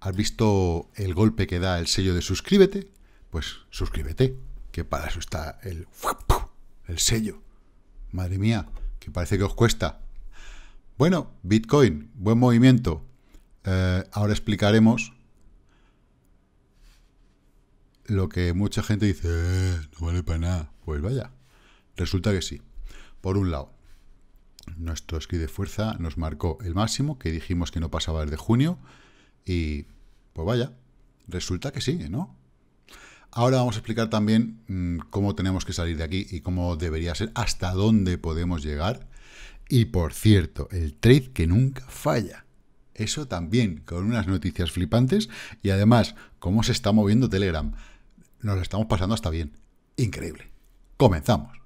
¿Has visto el golpe que da el sello de suscríbete? Pues suscríbete, que para eso está el, el sello. Madre mía, que parece que os cuesta. Bueno, Bitcoin, buen movimiento. Eh, ahora explicaremos lo que mucha gente dice, eh, no vale para nada. Pues vaya, resulta que sí. Por un lado, nuestro esquí de fuerza nos marcó el máximo que dijimos que no pasaba desde junio, y pues vaya, resulta que sí, ¿no? Ahora vamos a explicar también mm, cómo tenemos que salir de aquí y cómo debería ser, hasta dónde podemos llegar. Y por cierto, el trade que nunca falla. Eso también, con unas noticias flipantes y además, cómo se está moviendo Telegram. Nos lo estamos pasando hasta bien. Increíble. Comenzamos.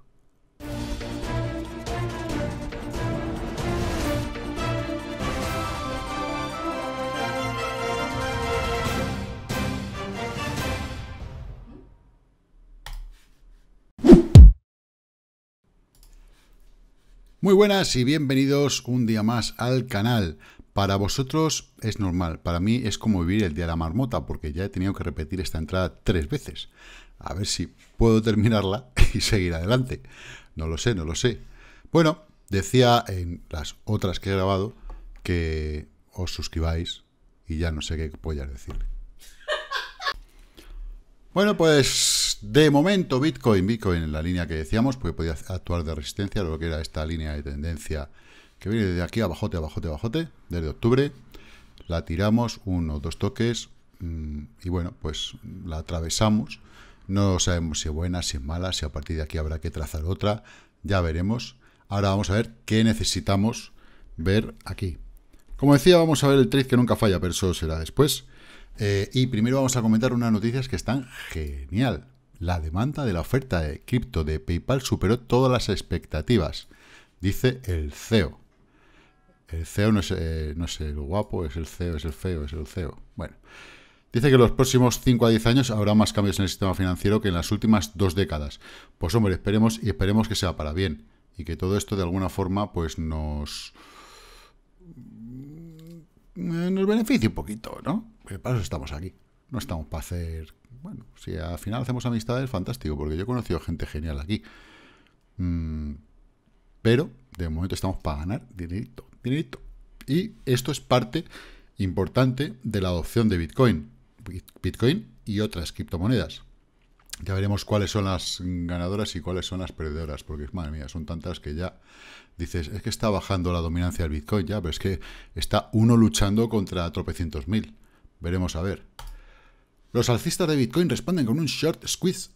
Muy buenas y bienvenidos un día más al canal. Para vosotros es normal, para mí es como vivir el día de la marmota, porque ya he tenido que repetir esta entrada tres veces. A ver si puedo terminarla y seguir adelante. No lo sé, no lo sé. Bueno, decía en las otras que he grabado que os suscribáis y ya no sé qué a decir. Bueno, pues de momento, Bitcoin, Bitcoin en la línea que decíamos, porque podía actuar de resistencia, lo que era esta línea de tendencia que viene de aquí abajote, abajote, abajote, desde octubre. La tiramos uno, dos toques mm, y bueno, pues la atravesamos. No sabemos si es buena, si es mala, si a partir de aquí habrá que trazar otra, ya veremos. Ahora vamos a ver qué necesitamos ver aquí. Como decía, vamos a ver el trade que nunca falla, pero eso será después. Eh, y primero vamos a comentar unas noticias que están genial. La demanda de la oferta de cripto de PayPal superó todas las expectativas, dice el CEO. El CEO eh, no es, el guapo, es el CEO, es el feo, es el CEO. Bueno, dice que en los próximos 5 a 10 años habrá más cambios en el sistema financiero que en las últimas dos décadas. Pues hombre, esperemos y esperemos que sea para bien y que todo esto de alguna forma pues nos mm, eh, nos beneficie un poquito, ¿no? Porque para eso estamos aquí. No estamos para hacer bueno, si al final hacemos amistades, fantástico, porque yo he conocido gente genial aquí. Mm, pero de momento estamos para ganar dinerito, dinerito. Y esto es parte importante de la adopción de Bitcoin. Bitcoin y otras criptomonedas. Ya veremos cuáles son las ganadoras y cuáles son las perdedoras, porque madre mía, son tantas que ya dices, es que está bajando la dominancia del Bitcoin ya, pero es que está uno luchando contra tropecientos mil. Veremos a ver. Los alcistas de Bitcoin responden con un short squeeze.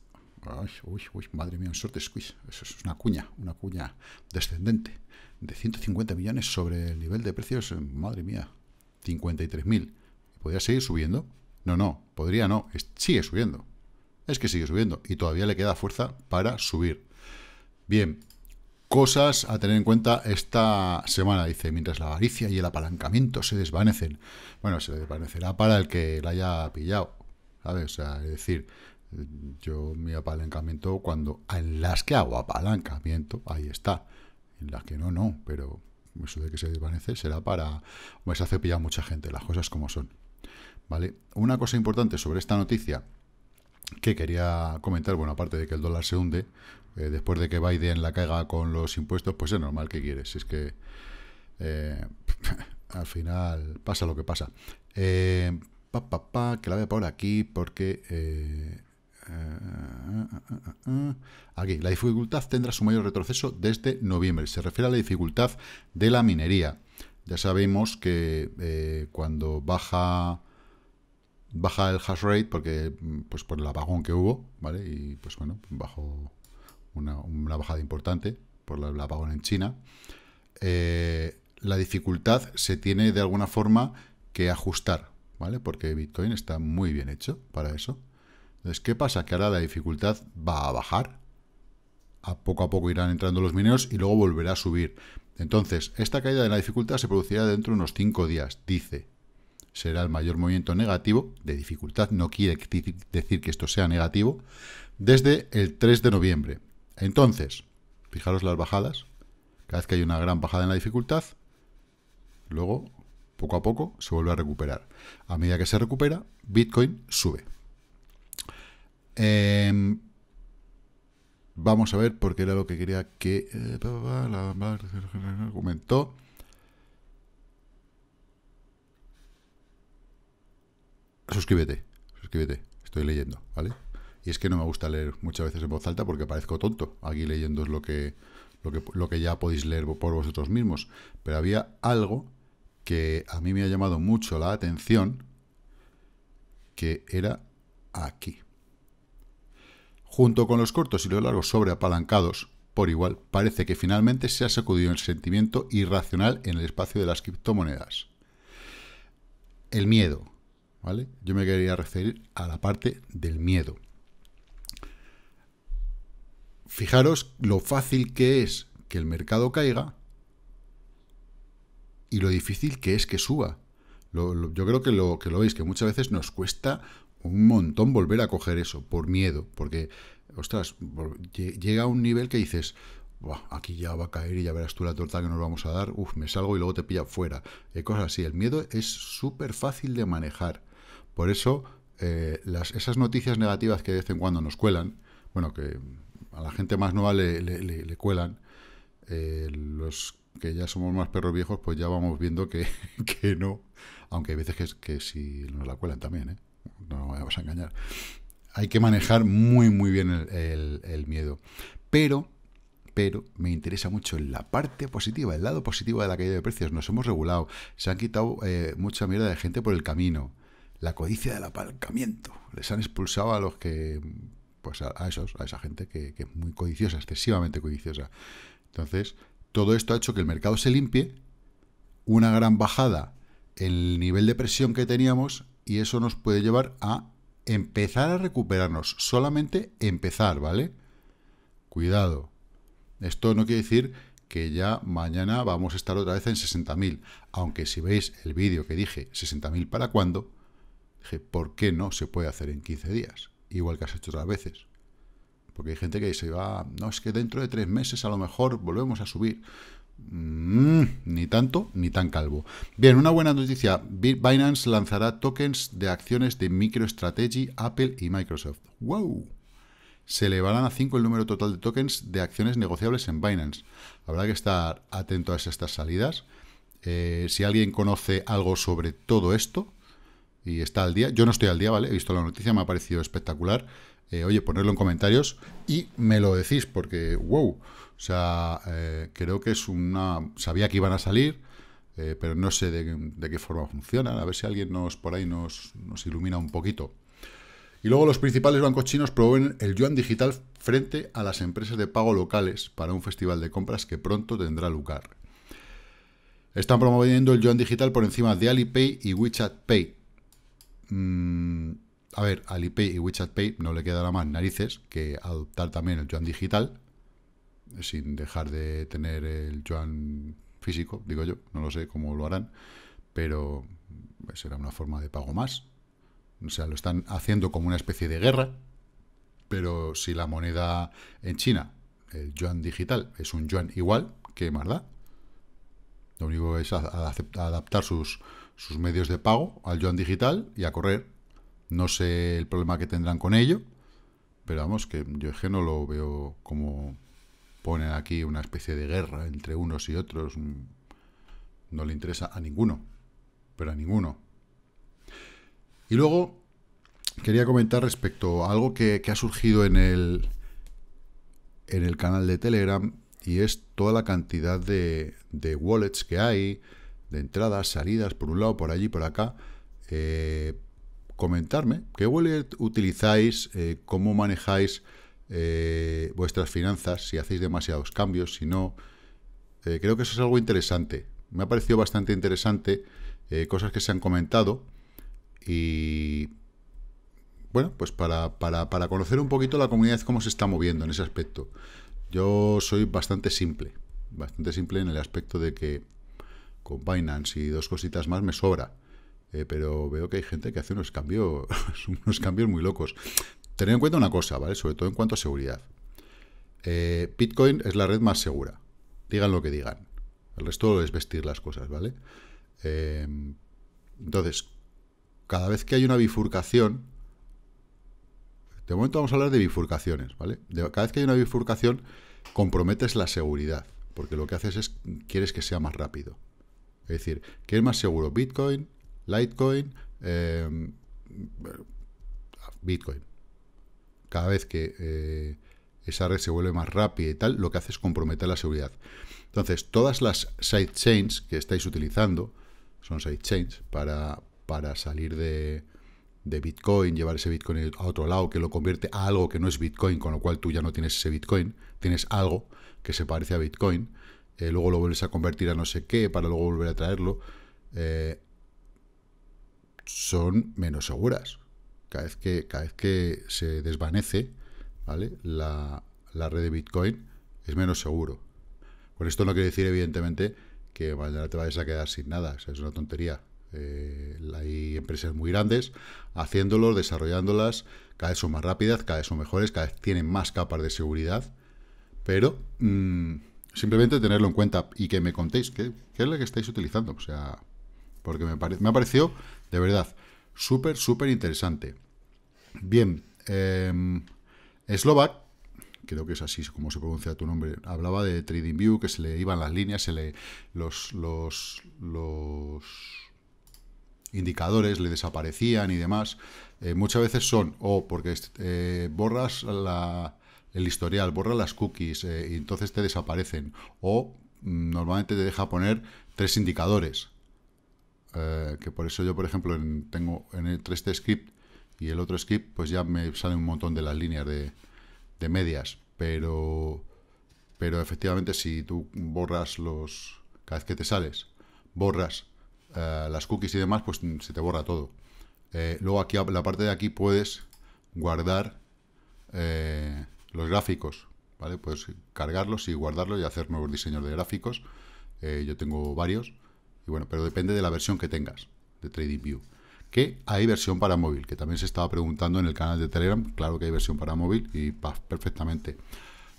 uy, uy, uy, madre mía, un short squeeze. Eso es una cuña, una cuña descendente de 150 millones sobre el nivel de precios, eh, madre mía, 53.000. ¿Podría seguir subiendo? No, no, podría no, sigue subiendo. Es que sigue subiendo y todavía le queda fuerza para subir. Bien, cosas a tener en cuenta esta semana, dice, mientras la avaricia y el apalancamiento se desvanecen. Bueno, se desvanecerá para el que la haya pillado. O sea, es decir, yo mi apalancamiento cuando en las que hago apalancamiento, ahí está. En las que no, no, pero eso de que se desvanece será para... Pues hace pillar mucha gente, las cosas como son. ¿Vale? Una cosa importante sobre esta noticia que quería comentar, bueno, aparte de que el dólar se hunde, eh, después de que Biden la caiga con los impuestos, pues es normal que quieres. Es que eh, al final pasa lo que pasa. Eh, que la ve por aquí, porque... Eh, eh, eh, aquí, la dificultad tendrá su mayor retroceso desde noviembre. Se refiere a la dificultad de la minería. Ya sabemos que cuando baja baja el hash rate, porque pues por el apagón que hubo, ¿vale? Y pues bueno, bajó una, bajada importante por el apagón en China. la dificultad se tiene de alguna forma que ajustar, ¿vale? Porque Bitcoin está muy bien hecho para eso. Entonces, ¿qué pasa? Que ahora la dificultad va a bajar. A poco a poco irán entrando los mineros y luego volverá a subir. Entonces, esta caída de la dificultad se producirá dentro de unos 5 días, dice. Será el mayor movimiento negativo de dificultad, no quiere decir que esto sea negativo, desde el 3 de noviembre. Entonces, fijaros las bajadas. Cada vez que hay una gran bajada en la dificultad, luego poco a poco se vuelve a recuperar. A medida que se recupera, Bitcoin sube. Em, vamos a ver, porque era lo que quería que... Eh, comentó. Suscríbete, suscríbete. Estoy leyendo, ¿vale? Y es que no me gusta leer muchas veces en voz alta porque parezco tonto. Aquí leyendo es lo que, lo que, lo que ya podéis leer por vosotros mismos. Pero había algo que a mí me ha llamado mucho la atención, que era aquí. Junto con los cortos y los largos sobreapalancados, por igual, parece que finalmente se ha sacudido el sentimiento irracional en el espacio de las criptomonedas. El miedo, ¿vale? Yo me quería referir a la parte del miedo. Fijaros lo fácil que es que el mercado caiga y lo difícil que es que suba. yo creo que lo, que lo veis, que muchas veces nos cuesta un montón volver a coger eso, por miedo, porque, ostras, llega a un nivel que dices, aquí ya va a caer y ya verás tú la torta que nos vamos a dar, me salgo y luego te pilla fuera. Eh, cosas así, el miedo es súper fácil de manejar. Por eso, eh, esas noticias negativas que de vez en cuando nos cuelan, bueno, que a la gente más nueva le, cuelan, eh, los que ya somos más perros viejos, pues ya vamos viendo que, no. Aunque hay veces que, que si nos la cuelan también, ¿eh? no nos vamos a engañar. Hay que manejar muy, muy bien el, miedo. Pero, pero me interesa mucho la parte positiva, el lado positivo de la caída de precios. Nos hemos regulado, se han quitado eh, mucha mierda de gente por el camino. La codicia del aparcamiento. Les han expulsado a los que, pues a, esos, a esa gente que, que es muy codiciosa, excesivamente codiciosa. Entonces, todo esto ha hecho que el mercado se limpie, una gran bajada en el nivel de presión que teníamos y eso nos puede llevar a empezar a recuperarnos, solamente empezar, ¿vale? Cuidado. Esto no quiere decir que ya mañana vamos a estar otra vez en 60.000, aunque si veis el vídeo que dije 60.000 para cuándo, dije, ¿por qué no se puede hacer en 15 días? Igual que has hecho otras veces. Porque hay gente que dice, va, no, es que dentro de tres meses a lo mejor volvemos a subir. Mm, ni tanto ni tan calvo. Bien, una buena noticia. Binance lanzará tokens de acciones de MicroStrategy, Apple y Microsoft. ¡Wow! Se elevarán a 5 el número total de tokens de acciones negociables en Binance. Habrá que estar atento a estas salidas. Eh, si alguien conoce algo sobre todo esto y está al día, yo no estoy al día, ¿vale? He visto la noticia, me ha parecido espectacular. Eh, oye, ponerlo en comentarios y me lo decís, porque, wow, o sea, eh, creo que es una... Sabía que iban a salir, eh, pero no sé de, qué forma funcionan, a ver si alguien nos por ahí nos, ilumina un poquito. Y luego los principales bancos chinos promueven el yuan digital frente a las empresas de pago locales para un festival de compras que pronto tendrá lugar. Están promoviendo el yuan digital por encima de Alipay y WeChat Pay. Mm, a ver, Alipay y WeChat Pay no le quedará más narices que adoptar también el yuan digital, eh, sin dejar de tener el yuan físico, digo yo, no lo sé cómo lo harán, pero eh, será una forma de pago más. O sea, lo están haciendo como una especie de guerra, pero si la moneda en China, el yuan digital, es un yuan igual, ¿qué más da? Lo único es adaptar sus medios de pago al yuan digital y a correr no sé el problema que tendrán con ello, pero vamos, que yo es que no lo veo como poner aquí una especie de guerra entre unos y otros. No le interesa a ninguno, pero a ninguno. Y luego quería comentar respecto a algo que, ha surgido en el, en el canal de Telegram y es toda la cantidad de, wallets que hay, de entradas, salidas, por un lado, por allí, por acá. Eh, comentarme qué wallet utilizáis, eh, cómo manejáis eh, vuestras finanzas, si hacéis demasiados cambios, si no. Eh, creo que eso es algo interesante. Me ha parecido bastante interesante cosas que se han comentado y bueno, pues para, para, para conocer un poquito la comunidad, cómo se está moviendo en ese aspecto. Yo soy bastante simple, bastante simple en el aspecto de que con Binance y dos cositas más me sobra. Eh, pero veo que hay gente que hace unos cambios, unos cambios muy locos. Tener en cuenta una cosa, ¿vale? Sobre todo en cuanto a seguridad. Eh, Bitcoin es la red más segura. Digan lo que digan. El resto es vestir las cosas, ¿vale? Eh, entonces, cada vez que hay una bifurcación, de momento vamos a hablar de bifurcaciones, ¿vale? cada vez que hay una bifurcación, comprometes la seguridad, porque lo que haces es, quieres que sea más rápido. Es decir, ¿qué es más seguro, Bitcoin Litecoin, em, Bitcoin. Cada vez que eh, esa red se vuelve más rápida y tal, lo que hace es comprometer la seguridad. Entonces, todas las sidechains que estáis utilizando, son sidechains, para, para salir de, Bitcoin, llevar ese Bitcoin a otro lado, que lo convierte a algo que no es Bitcoin, con lo cual tú ya no tienes ese Bitcoin, tienes algo que se parece a Bitcoin, eh, luego lo vuelves a convertir a no sé qué, para luego volver a traerlo. Eh, son menos seguras. Cada vez que, cada vez que se desvanece ¿vale? la, la red de Bitcoin, es menos seguro. Por esto no quiere decir, evidentemente, que mañana te vayas a quedar sin nada. es una tontería. Eh, hay empresas muy grandes haciéndolos, desarrollándolas, cada vez son más rápidas, cada vez son mejores, cada vez tienen más capas de seguridad, pero mm, simplemente tenerlo en cuenta y que me contéis qué, es lo que estáis utilizando, o sea, porque me, me ha parecido de verdad, súper, súper interesante. Bien, em, Slovak, creo que es así como se pronuncia tu nombre, hablaba de TradingView, que se le iban las líneas, se le los, los, indicadores le desaparecían y demás. Eh, muchas veces son, o porque eh, borras el historial, borras las cookies eh, y entonces te desaparecen, o mm, normalmente te deja poner tres indicadores eh, que por eso yo, por ejemplo, en, tengo entre este script y el otro script, pues ya me salen un montón de las líneas de, medias, pero, pero efectivamente si tú borras los, cada vez que te sales, borras eh, las cookies y demás, pues se te borra todo. Eh, luego aquí, la parte de aquí, puedes guardar los gráficos, ¿vale? Puedes cargarlos y guardarlos y hacer nuevos diseños de gráficos. yo tengo varios bueno, pero depende de la versión que tengas de TradingView. Que hay versión para móvil, que también se estaba preguntando en el canal de Telegram. Claro que hay versión para móvil y perfectamente.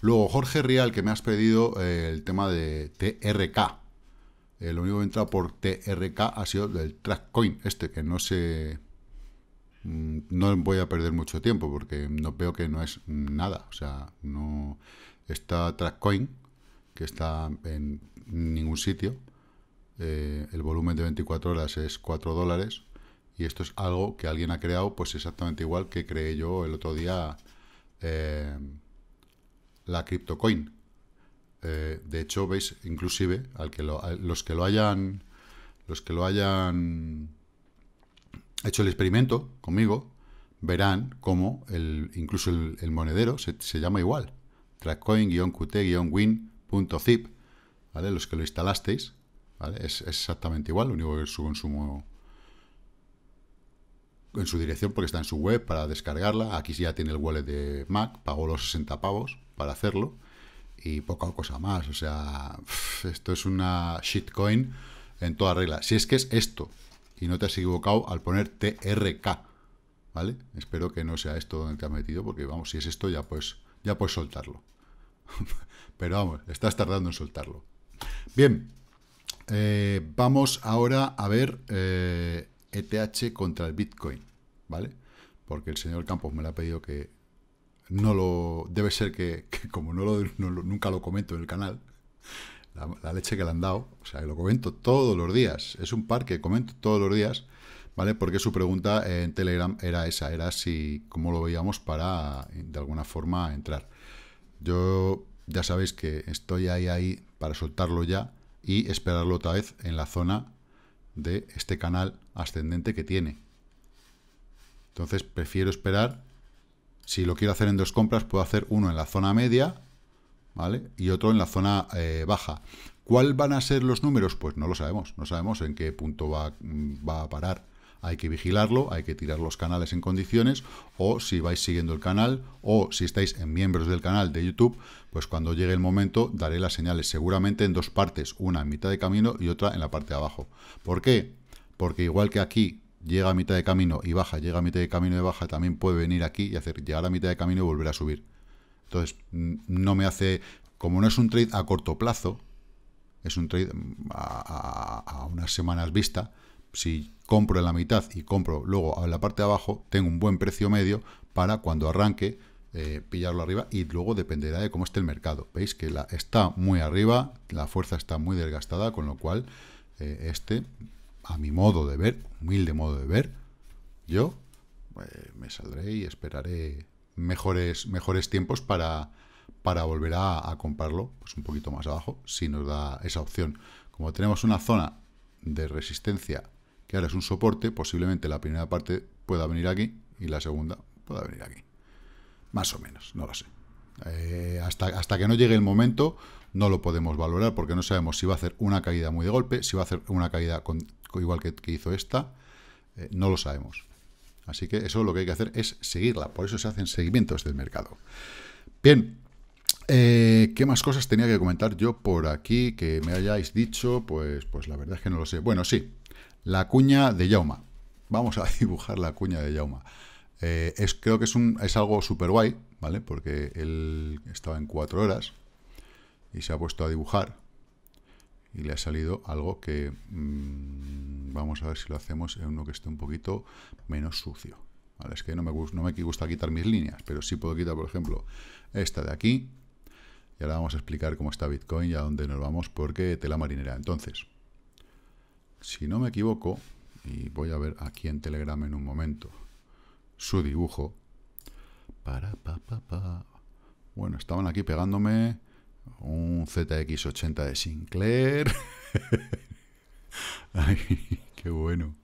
Luego, Jorge Rial, que me has pedido eh, el tema de TRK. el eh, lo único que entra por TRK ha sido del Trackcoin, este, que no sé... Mm, no voy a perder mucho tiempo porque no veo que no es nada. O sea, no está Trackcoin, que está en ningún sitio. Eh, el volumen de 24 horas es 4 dólares y esto es algo que alguien ha creado pues exactamente igual que creé yo el otro día eh, la CryptoCoin. Eh, de hecho, veis, inclusive, al que los que lo hayan los que lo hayan hecho el experimento conmigo, verán cómo el, incluso el, monedero se, llama igual. Trackcoin-qt-win.zip, winzip Los que lo instalasteis, es, exactamente igual, lo único que su consumo en su dirección porque está en su web para descargarla. Aquí ya tiene el wallet de Mac, pagó los 60 pavos para hacerlo y poca cosa más. O sea, esto es una shitcoin en toda regla. Si es que es esto y no te has equivocado al poner TRK, ¿vale? Espero que no sea esto donde te ha metido porque vamos, si es esto ya pues ya puedes soltarlo. Pero vamos, estás tardando en soltarlo. Bien, eh, vamos ahora a ver ETH e contra el Bitcoin, ¿vale? Porque el señor Campos me lo ha pedido que no lo... Debe ser que, como no lo, nunca lo comento en el canal, la, leche que le han dado, o sea, lo comento todos los días, es un par que comento todos los días, ¿vale? Porque su pregunta en Telegram era esa, era si, cómo lo veíamos para, de alguna forma, entrar. Yo, ya sabéis que estoy ahí, ahí, para soltarlo ya, y esperarlo otra vez en la zona de este canal ascendente que tiene. Entonces prefiero esperar, si lo quiero hacer en dos compras, puedo hacer uno en la zona media ¿vale? y otro en la zona eh, baja. ¿Cuál van a ser los números? Pues no lo sabemos, no sabemos en qué punto va, va a parar hay que vigilarlo, hay que tirar los canales en condiciones, o si vais siguiendo el canal, o si estáis en miembros del canal de YouTube, pues cuando llegue el momento daré las señales seguramente en dos partes, una en mitad de camino y otra en la parte de abajo. ¿Por qué? Porque igual que aquí llega a mitad de camino y baja, llega a mitad de camino y baja, también puede venir aquí y hacer llegar a mitad de camino y volver a subir. Entonces, mm, no me hace... Como no es un trade a corto plazo, es un trade mm, a, a unas semanas vista, si compro en la mitad y compro luego a la parte de abajo, tengo un buen precio medio para cuando arranque eh, pillarlo arriba y luego dependerá de cómo esté el mercado. Veis que la, está muy arriba, la fuerza está muy desgastada, con lo cual eh, este, a mi modo de ver, humilde modo de ver, yo eh, me saldré y esperaré mejores, mejores tiempos para, para volver a, comprarlo pues un poquito más abajo, si nos da esa opción. Como tenemos una zona de resistencia que ahora es un soporte, posiblemente la primera parte pueda venir aquí y la segunda pueda venir aquí. Más o menos, no lo sé. Eh, hasta, hasta que no llegue el momento no lo podemos valorar porque no sabemos si va a hacer una caída muy de golpe, si va a hacer una caída con, igual que, hizo esta, eh, no lo sabemos. Así que eso lo que hay que hacer es seguirla, por eso se hacen seguimientos del mercado. Bien, eh, ¿qué más cosas tenía que comentar yo por aquí que me hayáis dicho? Pues, pues la verdad es que no lo sé. Bueno, sí, la cuña de Yauma. Vamos a dibujar la cuña de Yauma. Eh, es, creo que es, un, es algo súper guay, ¿vale? Porque él estaba en cuatro horas y se ha puesto a dibujar y le ha salido algo que mm, vamos a ver si lo hacemos en uno que esté un poquito menos sucio. Es que no me, no me gusta quitar mis líneas, pero sí puedo quitar, por ejemplo, esta de aquí. Y ahora vamos a explicar cómo está Bitcoin y a dónde nos vamos porque tela marinera. Entonces, si no me equivoco, y voy a ver aquí en Telegram en un momento su dibujo. Para, Bueno, estaban aquí pegándome un ZX80 de Sinclair. Ay, qué bueno.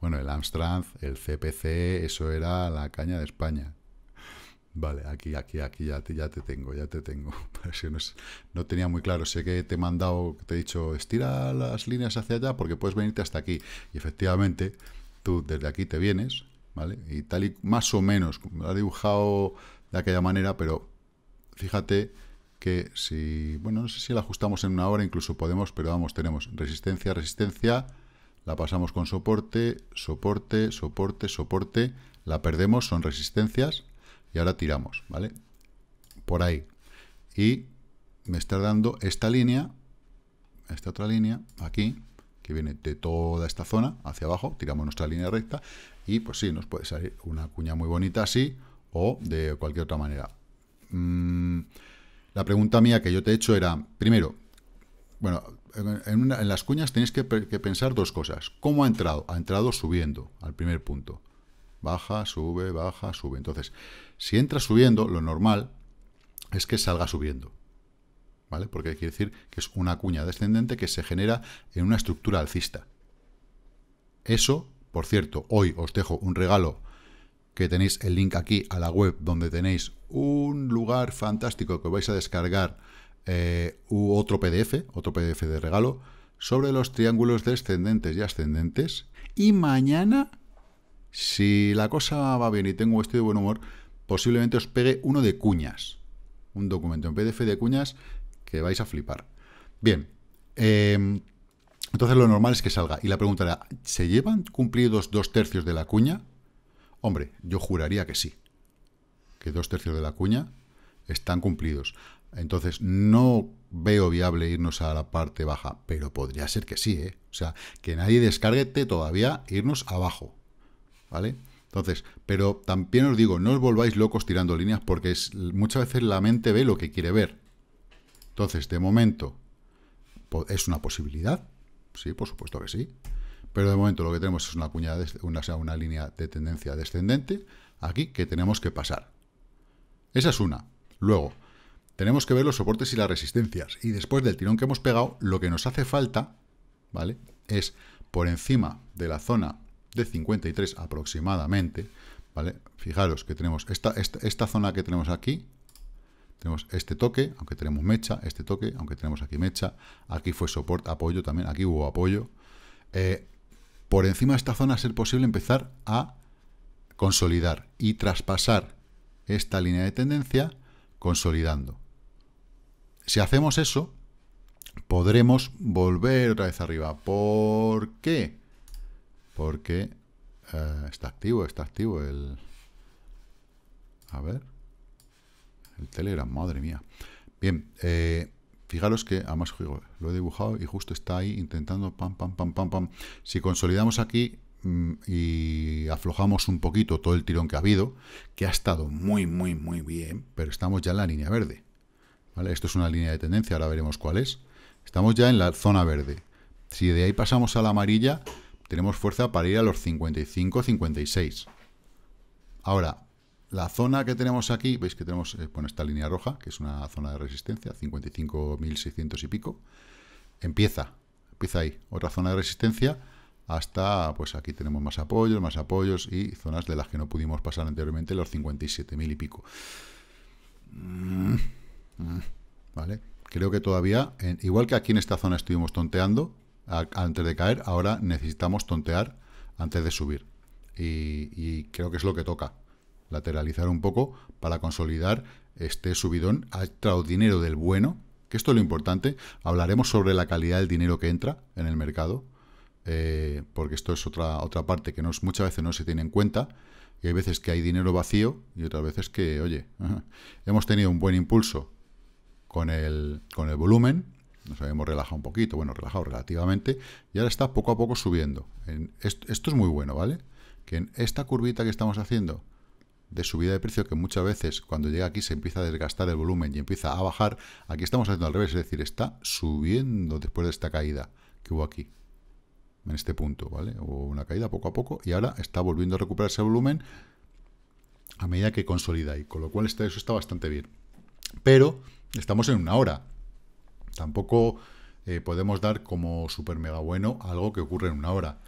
Bueno, el Amstrad, el CPC, eso era la caña de España. Vale, aquí, aquí, aquí, ya te, ya te tengo, ya te tengo. no, no, tenía muy claro. Sé que te he mandado, te he dicho, estira las líneas hacia allá porque puedes venirte hasta aquí. Y efectivamente, tú desde aquí te vienes, ¿vale? Y tal y más o menos, lo ha dibujado de aquella manera, pero fíjate que si, bueno, no sé si la ajustamos en una hora, incluso podemos, pero vamos, tenemos resistencia, resistencia, la pasamos con soporte, soporte, soporte, soporte, la perdemos, son resistencias, y ahora tiramos, ¿vale? Por ahí. Y me está dando esta línea, esta otra línea, aquí, que viene de toda esta zona hacia abajo, tiramos nuestra línea recta y pues sí, nos puede salir una cuña muy bonita así o de cualquier otra manera. Mm, la pregunta mía que yo te he hecho era, primero, bueno, en, las cuñas tenéis que, pensar dos cosas. ¿Cómo ha entrado? Ha entrado subiendo al primer punto. Baja, sube, baja, sube. Entonces, si entra subiendo, lo normal es que salga subiendo. ¿Vale? Porque quiere decir que es una cuña descendente que se genera en una estructura alcista. Eso, por cierto, hoy os dejo un regalo que tenéis el link aquí a la web donde tenéis un lugar fantástico que vais a descargar eh, u otro PDF, otro PDF de regalo, sobre los triángulos descendentes y ascendentes. Y mañana, si la cosa va bien y tengo este de buen humor, posiblemente os pegue uno de cuñas. Un documento en PDF de cuñas que vais a flipar. Bien, em, entonces lo normal es que salga. Y la pregunta era, ¿se llevan cumplidos dos tercios de la cuña? Hombre, yo juraría que sí. Que dos tercios de la cuña están cumplidos. Entonces, no veo viable irnos a la parte baja, pero podría ser que sí, ¿eh? O sea, que nadie descarguete todavía irnos abajo, ¿vale? Entonces, pero también os digo, no os volváis locos tirando líneas porque es, muchas veces la mente ve lo que quiere ver. Entonces, de momento, ¿es una posibilidad? Sí, por supuesto que sí. Pero de momento lo que tenemos es una, cuñada, una, una línea de tendencia descendente aquí que tenemos que pasar. Esa es una. Luego, tenemos que ver los soportes y las resistencias. Y después del tirón que hemos pegado, lo que nos hace falta, ¿vale? Es por encima de la zona de 53 aproximadamente, ¿vale? Fijaros que tenemos esta, esta, zona que tenemos aquí, tenemos este toque, aunque tenemos mecha, este toque, aunque tenemos aquí mecha, aquí fue soporte, apoyo también, aquí hubo apoyo. Eh, por encima de esta zona, ser posible empezar a consolidar y traspasar esta línea de tendencia consolidando. Si hacemos eso, podremos volver otra vez arriba. ¿Por qué? Porque eh, está activo, está activo el... A ver. El Telegram, madre mía. Bien, eh, fijaros que, además lo he dibujado y justo está ahí intentando pam, pam, pam, pam, pam. Si consolidamos aquí mm, y aflojamos un poquito todo el tirón que ha habido, que ha estado muy, muy, muy bien, pero estamos ya en la línea verde. ¿Vale? Esto es una línea de tendencia, ahora veremos cuál es. Estamos ya en la zona verde. Si de ahí pasamos a la amarilla, tenemos fuerza para ir a los 55, 56. Ahora, la zona que tenemos aquí, veis que tenemos eh, bueno, esta línea roja, que es una zona de resistencia, 55.600 y pico, empieza, empieza ahí, otra zona de resistencia, hasta, pues aquí tenemos más apoyos, más apoyos y zonas de las que no pudimos pasar anteriormente, los 57.000 y pico. Mm, mm, ¿Vale? Creo que todavía, igual que aquí en esta zona estuvimos tonteando, antes de caer, ahora necesitamos tontear antes de subir. Y, creo que es lo que toca, lateralizar un poco para consolidar este subidón entrado dinero del bueno, que esto es lo importante. Hablaremos sobre la calidad del dinero que entra en el mercado, eh, porque esto es otra, otra parte que no muchas veces no se tiene en cuenta. Y hay veces que hay dinero vacío y otras veces que, oye, hemos tenido un buen impulso con el, con el volumen, nos habíamos relajado un poquito, bueno, relajado relativamente, y ahora está poco a poco subiendo. esto, es muy bueno, ¿vale? Que en esta curvita que estamos haciendo de subida de precio, que muchas veces cuando llega aquí se empieza a desgastar el volumen y empieza a bajar, aquí estamos haciendo al revés, es decir, está subiendo después de esta caída que hubo aquí, en este punto, ¿vale? Hubo una caída poco a poco y ahora está volviendo a recuperar ese volumen a medida que consolida y con lo cual eso está bastante bien. Pero estamos en una hora, Tampoco eh, podemos dar como super mega bueno algo que ocurre en una hora.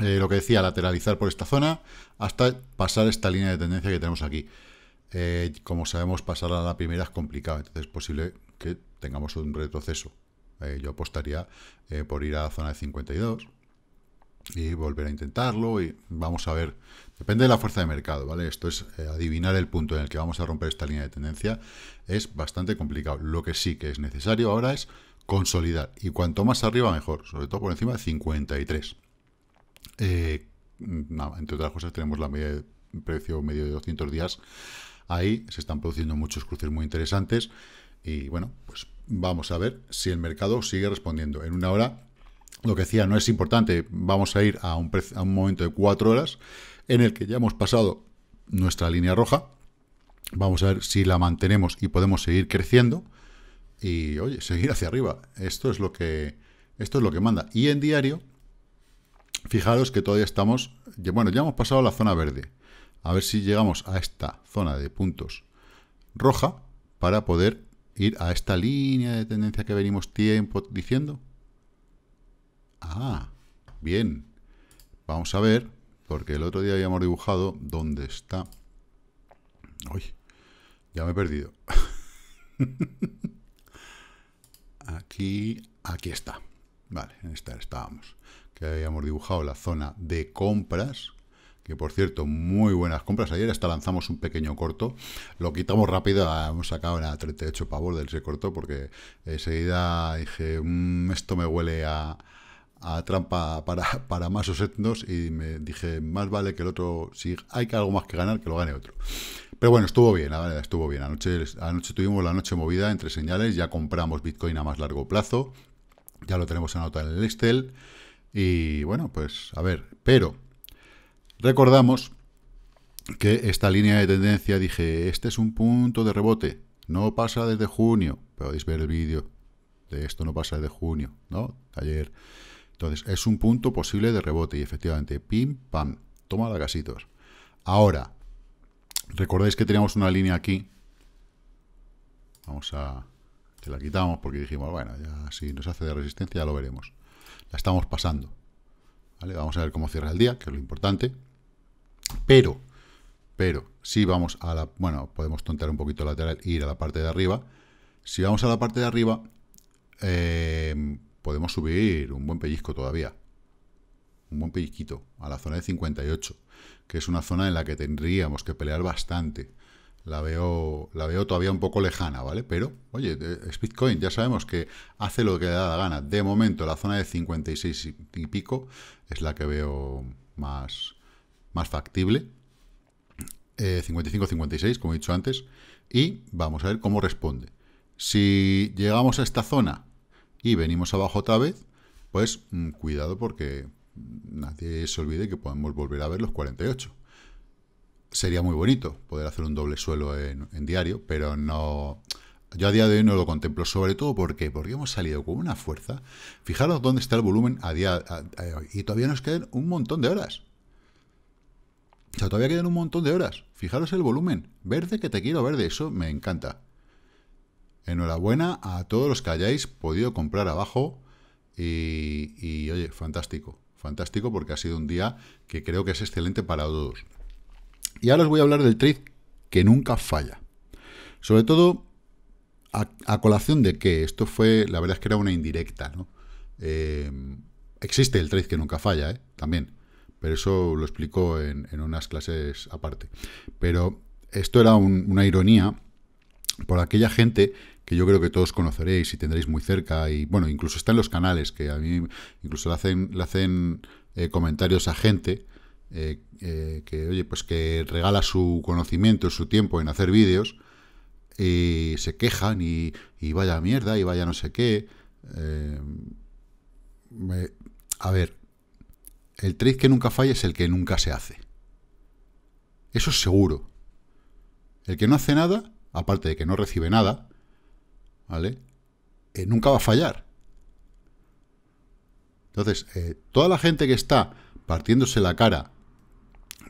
Eh, lo que decía, lateralizar por esta zona hasta pasar esta línea de tendencia que tenemos aquí. Eh, como sabemos, pasar a la primera es complicado, entonces es posible que tengamos un retroceso. yo apostaría por ir a la zona de 52, y volver a intentarlo y vamos a ver. Depende de la fuerza de mercado, ¿vale? Esto es eh, adivinar el punto en el que vamos a romper esta línea de tendencia. Es bastante complicado. Lo que sí que es necesario ahora es consolidar. Y cuanto más arriba, mejor. Sobre todo por encima de 53. Eh, mm, entre otras cosas, tenemos la media de precio medio de 200 días. Ahí se están produciendo muchos cruces muy interesantes. Y bueno, pues vamos a ver si el mercado sigue respondiendo. En una hora lo que decía, no es importante, vamos a ir a un, momento de cuatro horas en el que ya hemos pasado nuestra línea roja, vamos a ver si la mantenemos y podemos seguir creciendo y, oye, seguir hacia arriba, esto es lo que, esto es lo que manda. Y en diario, fijaros que todavía estamos, bueno, ya hemos pasado la zona verde, a ver si llegamos a esta zona de puntos roja para poder ir a esta línea de tendencia que venimos tiempo diciendo, Ah, bien. Vamos a ver, porque el otro día habíamos dibujado dónde está. Uy, ya me he perdido. aquí, aquí está. Vale, en esta estábamos. Que habíamos dibujado la zona de compras. Que por cierto, muy buenas compras. Ayer hasta lanzamos un pequeño corto. Lo quitamos rápido. Hemos sacado una 38 pavos del ese corto. Porque enseguida dije, mm, esto me huele a, a trampa para, para masos etnos y me dije, más vale que el otro, si hay algo más que ganar, que lo gane otro. Pero bueno, estuvo bien, la estuvo bien. Anoche, anoche tuvimos la noche movida entre señales, ya compramos Bitcoin a más largo plazo, ya lo tenemos anotado en el Excel. Y bueno, pues a ver, pero recordamos que esta línea de tendencia, dije, este es un punto de rebote, no pasa desde junio, podéis ver el vídeo de esto no pasa desde junio, ¿no? Ayer entonces, es un punto posible de rebote y efectivamente, pim, pam, toma la casitos. Ahora, recordáis que teníamos una línea aquí. Vamos a... Te la quitamos porque dijimos, bueno, ya si nos hace de resistencia ya lo veremos. La estamos pasando. ¿Vale? Vamos a ver cómo cierra el día, que es lo importante. Pero, pero, si vamos a la... Bueno, podemos tontear un poquito lateral e ir a la parte de arriba. Si vamos a la parte de arriba, eh, podemos subir un buen pellizco todavía. Un buen pellizquito a la zona de 58, que es una zona en la que tendríamos que pelear bastante. La veo, la veo todavía un poco lejana, ¿vale? Pero, oye, es Bitcoin, ya sabemos que hace lo que le da la gana. De momento, la zona de 56 y pico es la que veo más, más factible. 55-56, eh, como he dicho antes. Y vamos a ver cómo responde. Si llegamos a esta zona y venimos abajo otra vez, pues mm, cuidado porque nadie se olvide que podemos volver a ver los 48. Sería muy bonito poder hacer un doble suelo en, diario, pero no... Yo a día de hoy no lo contemplo, sobre todo porque porque hemos salido con una fuerza. Fijaros dónde está el volumen a día y todavía nos quedan un montón de horas. O sea, todavía quedan un montón de horas. Fijaros el volumen. Verde que te quiero verde, eso me encanta enhorabuena a todos los que hayáis podido comprar abajo y, oye, fantástico, fantástico porque ha sido un día que creo que es excelente para todos. Y ahora os voy a hablar del trade que nunca falla. Sobre todo, a, colación de que esto fue, la verdad es que era una indirecta, eh, existe el trade que nunca falla, ¿eh? También. Pero eso lo explico en, unas clases aparte. Pero esto era una ironía por aquella gente que yo creo que todos conoceréis y tendréis muy cerca, y bueno, incluso está en los canales, que a mí incluso le hacen, le hacen eh, comentarios a gente eh, eh, que, oye, pues que regala su conocimiento, su tiempo en hacer vídeos, y se quejan y, vaya mierda, y vaya no sé qué. Em, a ver, el trade que nunca falla es el que nunca se hace. Eso es seguro. El que no hace nada, aparte de que no recibe nada, ¿vale? Eh, nunca va a fallar. Entonces, eh, toda la gente que está partiéndose la cara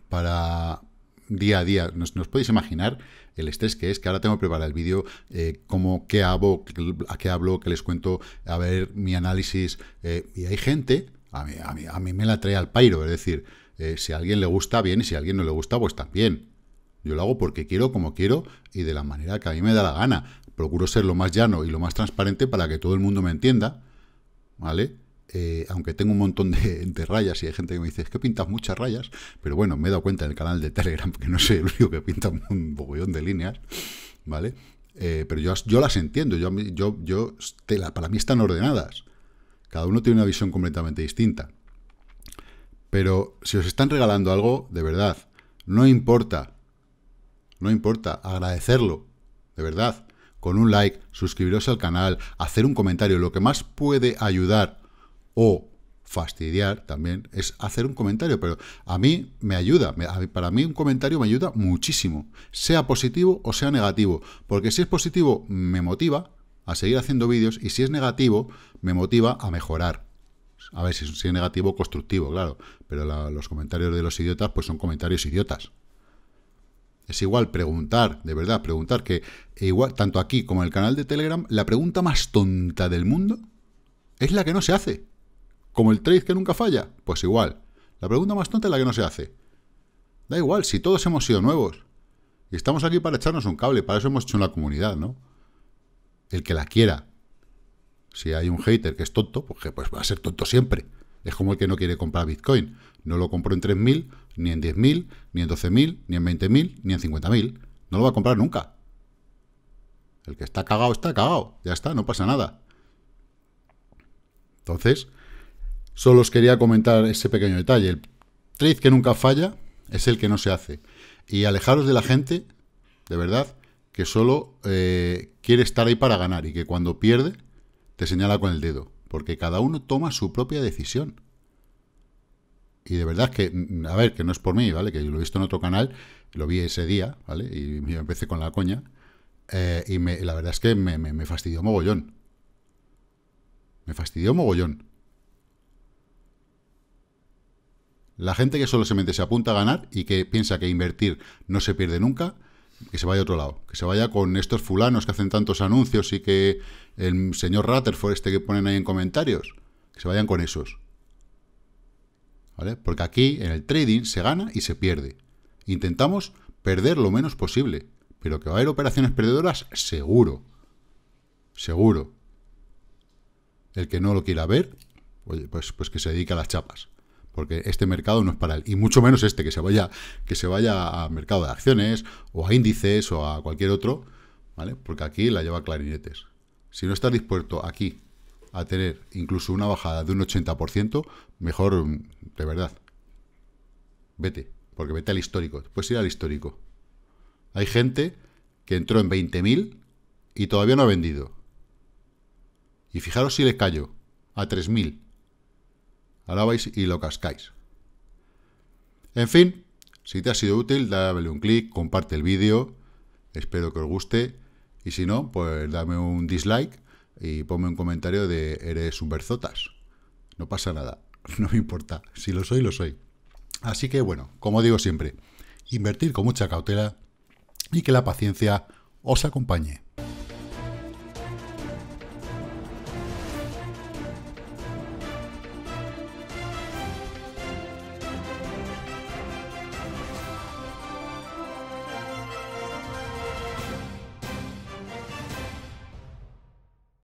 para día a día, nos, podéis imaginar el estrés que es, que ahora tengo que preparar el vídeo, eh, cómo, qué hago, a qué hablo, qué les cuento, a ver mi análisis. y hay gente, a mí, a, mí, me la trae al pairo, es decir, si a alguien le gusta, bien, y si a alguien no le gusta, pues también. Yo lo hago porque quiero, como quiero y de la manera que a mí me da la gana procuro ser lo más llano y lo más transparente para que todo el mundo me entienda, ¿vale? Eh, aunque tengo un montón de, rayas y hay gente que me dice, es que pintas muchas rayas, pero bueno, me he dado cuenta en el canal de Telegram que no soy el único que pinta un bogollón de líneas, ¿vale? Eh, pero yo, las entiendo, yo, yo, yo para mí están ordenadas. Cada uno tiene una visión completamente distinta. Pero si os están regalando algo, de verdad, no importa, no importa, agradecerlo, de verdad con un like, suscribiros al canal, hacer un comentario. Lo que más puede ayudar o fastidiar también es hacer un comentario, pero a mí me ayuda, para mí un comentario me ayuda muchísimo, sea positivo o sea negativo, porque si es positivo me motiva a seguir haciendo vídeos y si es negativo me motiva a mejorar. A ver si, es negativo constructivo, claro, pero los comentarios de los idiotas pues son comentarios idiotas es igual preguntar, de verdad, preguntar que igual, tanto aquí como en el canal de Telegram, la pregunta más tonta del mundo es la que no se hace. Como el trade que nunca falla, pues igual. La pregunta más tonta es la que no se hace. Da igual, si todos hemos sido nuevos. Y estamos aquí para echarnos un cable, para eso hemos hecho una comunidad, ¿no? El que la quiera. Si hay un hater que es tonto, pues, pues va a ser tonto siempre. Es como el que no quiere comprar Bitcoin. No lo compró en 3.000, ni en 10.000, ni en 12.000, ni en 20.000, ni en 50.000. No lo va a comprar nunca. El que está cagado, está cagado. Ya está, no pasa nada. Entonces, solo os quería comentar ese pequeño detalle. El trade que nunca falla es el que no se hace. Y alejaros de la gente, de verdad, que solo eh, quiere estar ahí para ganar y que cuando pierde te señala con el dedo. Porque cada uno toma su propia decisión y de verdad que, a ver, que no es por mí, ¿vale? Que yo lo he visto en otro canal, lo vi ese día, ¿vale? Y yo empecé con la coña. Eh, y me, la verdad es que me, me, me, fastidió mogollón. Me fastidió mogollón. La gente que solamente se apunta a ganar y que piensa que invertir no se pierde nunca, que se vaya a otro lado. Que se vaya con estos fulanos que hacen tantos anuncios y que el señor Rutherford, este que ponen ahí en comentarios, que se vayan con esos porque aquí en el trading se gana y se pierde. Intentamos perder lo menos posible, pero que va a haber operaciones perdedoras seguro. Seguro. El que no lo quiera ver, pues, pues que se dedique a las chapas. Porque este mercado no es para él. Y mucho menos este, que se vaya, que se vaya a mercado de acciones, o a índices, o a cualquier otro, ¿vale? Porque aquí la lleva clarinetes. Si no estás dispuesto aquí a tener incluso una bajada de un 80%, mejor, mm, de verdad, vete, porque vete al histórico, puedes ir al histórico. Hay gente que entró en 20.000 y todavía no ha vendido. Y fijaros si le callo a 3.000. Ahora vais y lo cascáis. En fin, si te ha sido útil, dale un clic, comparte el vídeo, espero que os guste, y si no, pues dame un dislike y ponme un comentario de eres un verzotas. No pasa nada, no me importa. Si lo soy, lo soy. Así que bueno, como digo siempre, invertir con mucha cautela y que la paciencia os acompañe.